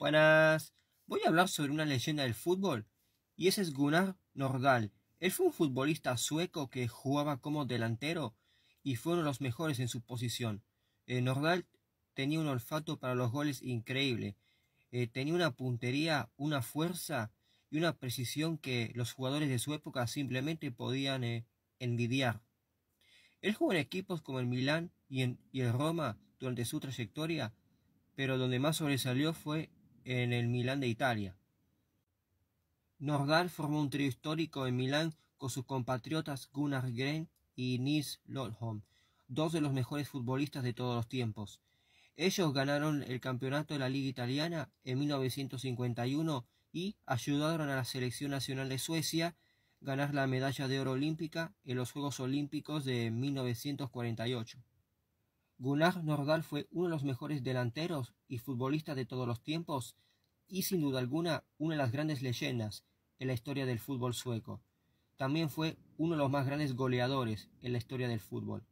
Buenas. Voy a hablar sobre una leyenda del fútbol, y ese es Gunnar Nordahl. Él fue un futbolista sueco que jugaba como delantero y fue uno de los mejores en su posición. Eh, Nordahl tenía un olfato para los goles increíble. Eh, tenía una puntería, una fuerza y una precisión que los jugadores de su época simplemente podían eh, envidiar. Él jugó en equipos como el Milán y, en, y el Roma durante su trayectoria, pero donde más sobresalió fue en el Milán de Italia. Norgal formó un trío histórico en Milán con sus compatriotas Gunnar Gren y Nils Lodholm, dos de los mejores futbolistas de todos los tiempos. Ellos ganaron el campeonato de la Liga Italiana en 1951 y ayudaron a la selección nacional de Suecia ganar la medalla de oro olímpica en los Juegos Olímpicos de 1948. Gunnar Nordahl fue uno de los mejores delanteros y futbolistas de todos los tiempos y sin duda alguna una de las grandes leyendas en la historia del fútbol sueco. También fue uno de los más grandes goleadores en la historia del fútbol.